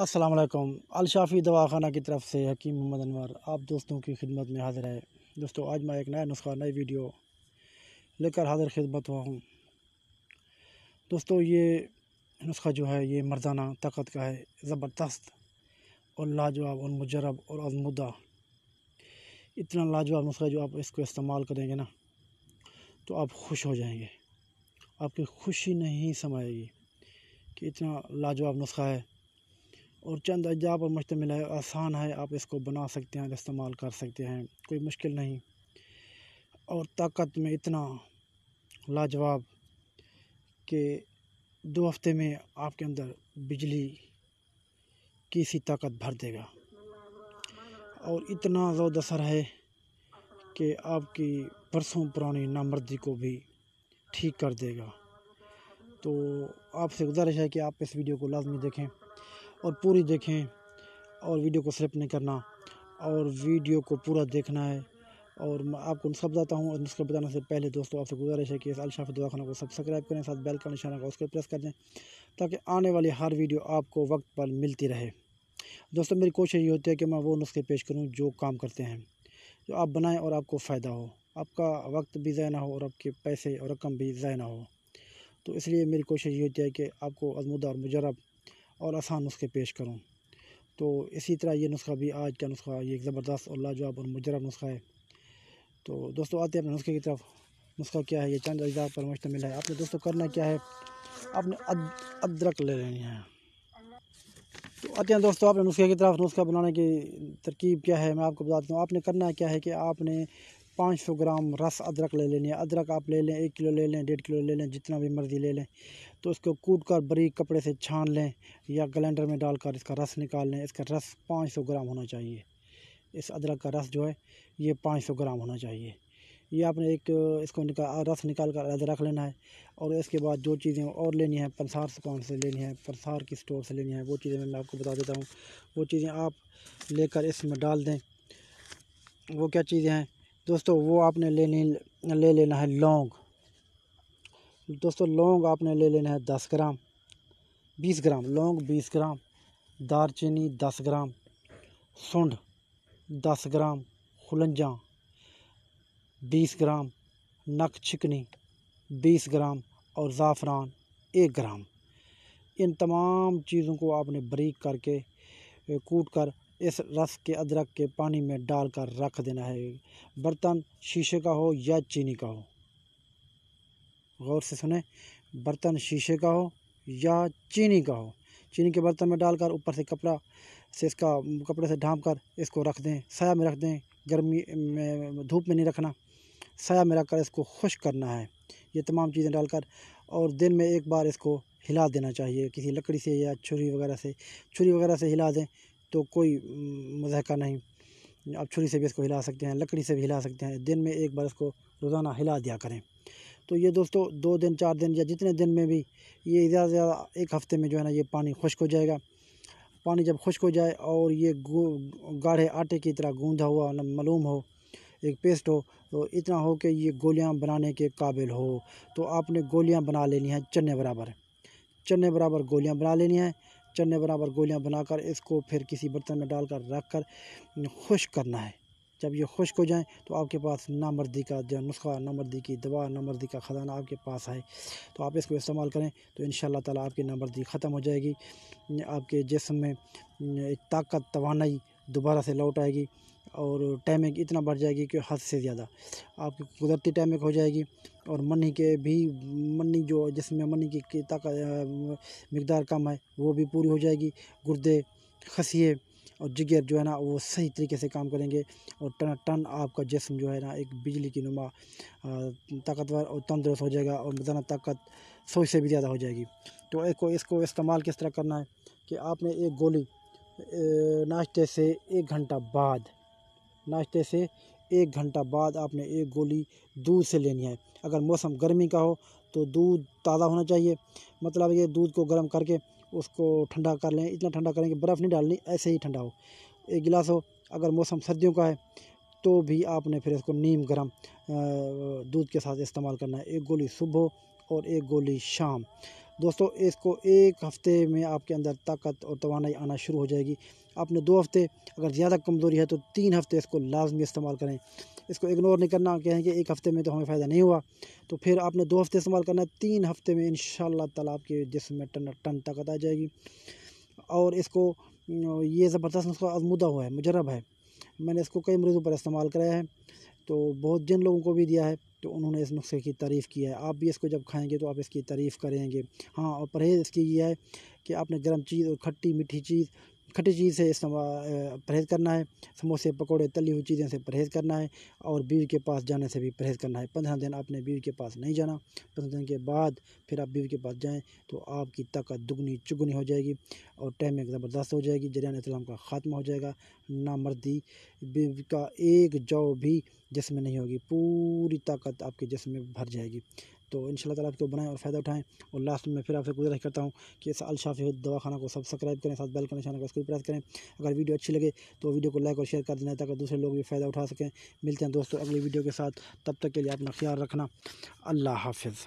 अल अलशाफ़ी दवाखाना की तरफ से हकीम मोहम्मद अनवर आप दोस्तों की खिदमत में हाज़िर है दोस्तों आज मैं एक नया नुस्खा नई वीडियो लेकर हाज़िर खिदमत हुआ हूँ दोस्तों ये नुस्खा जो है ये मर्दाना ताकत का है ज़बरदस्त और लाजवाब और मुजरब और अजमुदा इतना लाजवाब नुस्खा जो आप इसको इस्तेमाल करेंगे ना तो आप खुश हो जाएंगे आपकी खुशी नहीं समाएगी कि इतना लाजवाब नुस्खा है और चंद अज्जा पर मुश्तमिल है आसान है आप इसको बना सकते हैं इस्तेमाल कर सकते हैं कोई मुश्किल नहीं और ताकत में इतना लाजवाब कि दो हफ्ते में आपके अंदर बिजली की सी ताकत भर देगा और इतना जोर असर है कि आपकी बरसों पुरानी नामर्दी को भी ठीक कर देगा तो आपसे गुजारिश है कि आप इस वीडियो को लाजमी देखें और पूरी देखें और वीडियो को स्लिप नहीं करना और वीडियो को पूरा देखना है और मैं आपको नुस्खा बताता हूँ और नुस्खा बताने से पहले दोस्तों आपसे गुजारिश है कि इस अलशाफ दवाखाना को सब्सक्राइब करें साथ बेल का निशाना का उसको प्रेस कर दें ताकि आने वाली हर वीडियो आपको वक्त पर मिलती रहे दोस्तों मेरी कोशिश ये होती है कि मैं वो नुस्खे पेश करूँ जो काम करते हैं जो आप बनाएँ और आपको फ़ायदा हो आपका वक्त भी ज़ाय ना हो और आपके पैसे और रकम भी ज़ाय ना हो तो इसलिए मेरी कोशिश ये होती है कि आपको आजमूदा और मुजरब और आसान नुस्खे पेश करूँ तो इसी तरह ये नुस्खा भी आज का नुस्खा ये एक ज़बरदस्त और लाजवाब और मुजरब नुस्खा है तो दोस्तों आते हैं अपने नुस्खे की तरफ नुस्खा क्या है ये चंद अज्जा पर मुश्तमिल है आपने दोस्तों करना क्या है आपने अदरक ले लेनी है तो आते हैं दोस्तों आपने नुस्खे की तरफ नुस्खा बनाने की तरकीब क्या है मैं आपको बताता हूँ आपने करना क्या है कि आपने पाँच सौ ग्राम रस अदरक ले लेनी है अदरक आप ले लें एक किलो ले लें डेढ़ किलो ले लें जितना भी मर्ज़ी ले लें तो उसको कूट कर बरीक कपड़े से छान लें या गलेंडर में डालकर इसका रस निकाल लें इसका रस पाँच सौ ग्राम होना चाहिए इस अदरक का रस जो है ये पाँच सौ ग्राम होना चाहिए ये आपने एक इसको निकाल रस निकाल कर अलग रख लेना है और इसके बाद जो चीज़ें और लेनी है पंसार कौन से लेनी है पंसार की स्टोर से लेनी है वो चीज़ें मैं आपको बता देता हूँ वो चीज़ें आप लेकर इसमें डाल दें वो क्या चीज़ें हैं दोस्तों वो आपने लेने ले लेना है लौंग दोस्तों लौंग आपने ले लेना है दस ग्राम बीस ग्राम लौंग बीस ग्राम दारचीनी दस ग्राम सुंड दस ग्राम खुलंजा बीस ग्राम नक छिकनी बीस ग्राम और ज़ाफ़रान एक ग्राम इन तमाम चीज़ों को आपने बरीक करके कूट कर इस रस के अदरक के पानी में डाल कर रख देना है बर्तन शीशे का हो या चीनी का हो गौर से सुने बर्तन शीशे का हो या चीनी का हो चीनी के बर्तन में डालकर ऊपर से कपड़ा से इसका कपड़े से ढाँप कर इसको रख दें साया में रख दें गर्मी में धूप में नहीं रखना साया में रख कर इसको खुश करना है ये तमाम चीज़ें डालकर और दिन में एक बार इसको हिला देना चाहिए किसी लकड़ी से या छुरी वगैरह से छुरी वगैरह से हिला दें तो कोई मज़हका नहीं आप छुरी से भी इसको हिला सकते हैं लकड़ी से भी हिला सकते हैं दिन में एक बार इसको रोज़ाना हिला दिया करें तो ये दोस्तों दो दिन चार दिन या जितने दिन में भी ये ज़्यादा से ज़्यादा एक हफ़्ते में जो है ना ये पानी खुश्क हो जाएगा पानी जब खुश्क हो जाए और ये गाढ़े आटे की तरह गूँधा हुआ मलूम हो एक पेस्ट हो तो इतना हो कि ये गोलियां बनाने के काबिल हो तो आपने गोलियां बना लेनी है चने बराबर चने बराबर गोलियां बना लेनी है चने बराबर गोलियां बनाकर इसको फिर किसी बर्तन में डालकर रख कर खुश करना है जब ये खुश्क हो जाए तो आपके पास नामर्दी का जो नुस्खा नामर्दी की दवा नामर्दी का ख़जाना आपके पास है तो आप इसको इस्तेमाल करें तो इन ताला आपकी नामर्दी ख़त्म हो जाएगी आपके जिसम में ताकत तोानाई दोबारा से लौट आएगी और टैमेक इतना बढ़ जाएगी कि हद से ज़्यादा आपकी कुदरती टैमेक हो जाएगी और मनी के भी मनी जो जिसमें मनी की, ताकत मकदार कम है वो भी पूरी हो जाएगी गुर्दे खसीए और जिगर जो है ना वो सही तरीके से काम करेंगे और टन टन आपका जिसम जो है ना एक बिजली की नुमा ताकतवर और तंदुरुस्त हो जाएगा और मदाना ताकत सोच से भी ज़्यादा हो जाएगी तो एक को इसको इस्तेमाल किस तरह करना है कि आपने एक गोली नाश्ते से एक घंटा बाद नाश्ते से एक घंटा बाद आपने एक गोली दूध से लेनी है अगर मौसम गर्मी का हो तो दूध ताज़ा होना चाहिए मतलब ये दूध को गर्म करके उसको ठंडा कर लें इतना ठंडा करें कि बर्फ़ नहीं डालनी ऐसे ही ठंडा हो एक गिलास हो अगर मौसम सर्दियों का है तो भी आपने फिर इसको नीम गर्म दूध के साथ इस्तेमाल करना है एक गोली सुबह और एक गोली शाम दोस्तों इसको एक हफ़्ते में आपके अंदर ताकत और तोानाई आना शुरू हो जाएगी आपने दो हफ़्ते अगर ज़्यादा कमज़ोरी है तो तीन हफ़्ते इसको लाजमी इस्तेमाल करें इसको इग्नोर नहीं करना कहें कि एक हफ़्ते में तो हमें फ़ायदा नहीं हुआ तो फिर आपने दो हफ़्ते इस्तेमाल करना है तीन हफ़्ते में इन ताला के जिसम में टन टन ताकत आ जाएगी और इसको ये ज़बरदस्त उसका आजमुदा हुआ है मुजरब है मैंने इसको कई मरीज़ों पर इस्तेमाल कराया है तो बहुत जिन लोगों को भी दिया है तो उन्होंने इस नुस्खे की तारीफ़ की है आप भी इसको जब खाएंगे तो आप इसकी तारीफ़ करेंगे हाँ और परहेज़ इसकी ये है कि आपने गर्म चीज़ और खट्टी मीठी चीज़ खट्टी चीज़ से परहेज़ करना है समोसे पकोड़े तली हुई चीज़ें से परहेज़ करना है और बीवी के पास जाने से भी परहेज़ करना है पंद्रह दिन आपने बीवी के पास नहीं जाना पंद्रह दिन के बाद फिर आप बीवी के पास जाएँ तो आपकी ताकत दुगनी चुगनी हो जाएगी और टाइमिंग ज़बरदस्त हो जाएगी जरियान इस्लाम का ख़ात्मा हो जाएगा ना मर्दी बीवी का एक जौ भी जिसमें नहीं होगी पूरी ताकत आपके जिसम में भर जाएगी तो इन ताला आपको बनाएं और फ़ायदा उठाएं और लास्ट में फिर आपसे गुजारिश करता हूँ कि इस अलशाफी दवा खाना को सब्सक्राइब करें साथ बेल का निशान का प्रेस करें अगर वीडियो अच्छी लगे तो वीडियो को लाइक और शेयर कर देना ताकि दूसरे लोग भी फ़ायदा उठा सकें मिलते हैं दोस्तों अगली वीडियो के साथ तब तक के लिए अपना ख्याल रखना अल्लाह हाफिज़